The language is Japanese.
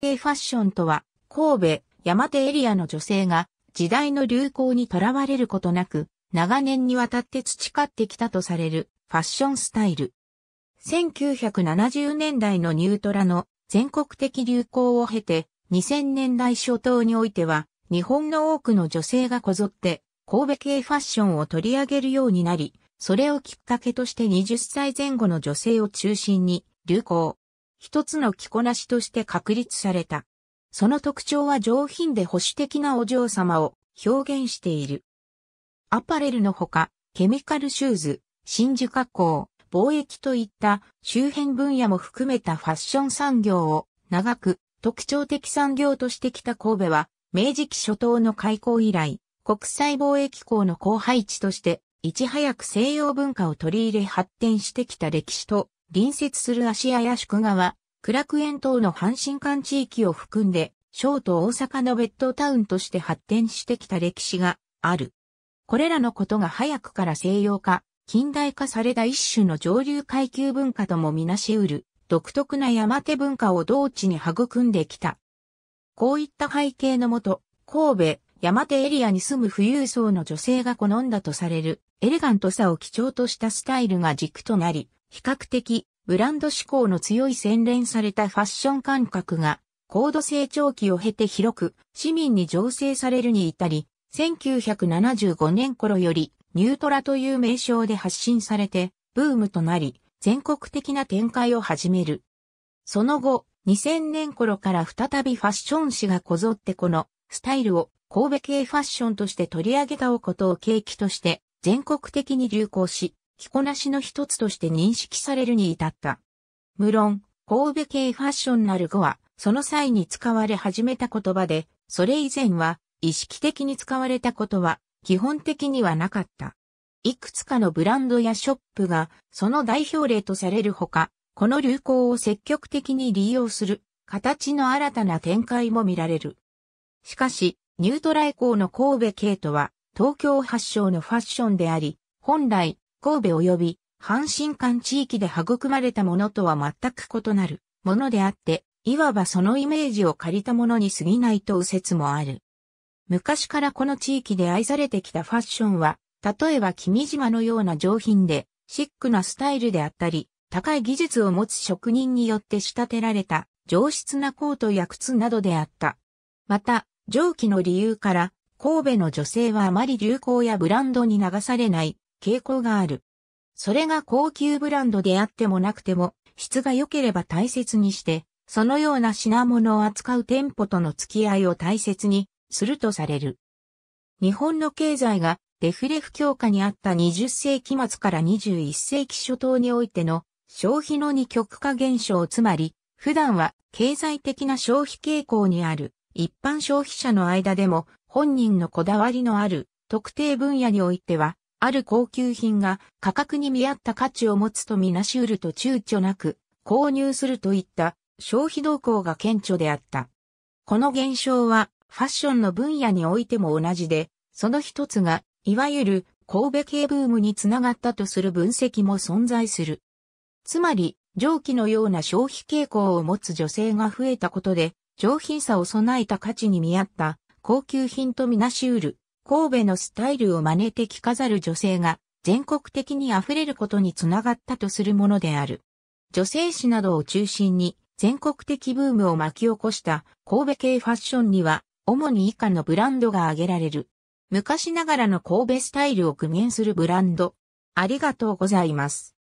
系ファッションとは、神戸、山手エリアの女性が、時代の流行にとらわれることなく、長年にわたって培ってきたとされる、ファッションスタイル。1970年代のニュートラの全国的流行を経て、2000年代初頭においては、日本の多くの女性がこぞって、神戸系ファッションを取り上げるようになり、それをきっかけとして20歳前後の女性を中心に流行。一つの着こなしとして確立された。その特徴は上品で保守的なお嬢様を表現している。アパレルのほか、ケミカルシューズ、真珠加工、貿易といった周辺分野も含めたファッション産業を長く特徴的産業としてきた神戸は、明治期初頭の開港以来、国際貿易港の後輩地として、いち早く西洋文化を取り入れ発展してきた歴史と隣接する芦屋や宿川、クラクエン等の阪神間地域を含んで、ショート大阪のベッドタウンとして発展してきた歴史がある。これらのことが早くから西洋化、近代化された一種の上流階級文化ともみなし得る、独特な山手文化を同地に育んできた。こういった背景のもと、神戸、山手エリアに住む富裕層の女性が好んだとされる、エレガントさを基調としたスタイルが軸となり、比較的ブランド志向の強い洗練されたファッション感覚が高度成長期を経て広く市民に醸成されるに至り、1975年頃よりニュートラという名称で発信されてブームとなり、全国的な展開を始める。その後、2000年頃から再びファッション誌がこぞってこのスタイルを神戸系ファッションとして取り上げたおことを契機として全国的に流行し、着こなしの一つとして認識されるに至った。無論、神戸系ファッションなる語は、その際に使われ始めた言葉で、それ以前は意識的に使われたことは基本的にはなかった。いくつかのブランドやショップがその代表例とされるほか、この流行を積極的に利用する形の新たな展開も見られる。しかし、ニュートライ降の神戸系とは東京発祥のファッションであり、本来神戸及び阪神間地域で育まれたものとは全く異なるものであって、いわばそのイメージを借りたものに過ぎないと右折説もある。昔からこの地域で愛されてきたファッションは、例えば君島のような上品で、シックなスタイルであったり、高い技術を持つ職人によって仕立てられた上質なコートや靴などであった。また、上記の理由から、神戸の女性はあまり流行やブランドに流されない傾向がある。それが高級ブランドであってもなくても、質が良ければ大切にして、そのような品物を扱う店舗との付き合いを大切にするとされる。日本の経済がデフレ不況下にあった20世紀末から21世紀初頭においての消費の二極化現象つまり、普段は経済的な消費傾向にある一般消費者の間でも本人のこだわりのある特定分野においてはある高級品が価格に見合った価値を持つとみなし得ると躊躇なく購入するといった消費動向が顕著であった。この現象はファッションの分野においても同じで、その一つがいわゆる神戸系ブームにつながったとする分析も存在する。つまり、上記のような消費傾向を持つ女性が増えたことで、上品さを備えた価値に見合った高級品とみなし得る神戸のスタイルを真似て着飾る女性が全国的に溢れることにつながったとするものである。女性誌などを中心に全国的ブームを巻き起こした神戸系ファッションには主に以下のブランドが挙げられる。昔ながらの神戸スタイルを具現するブランド。ありがとうございます。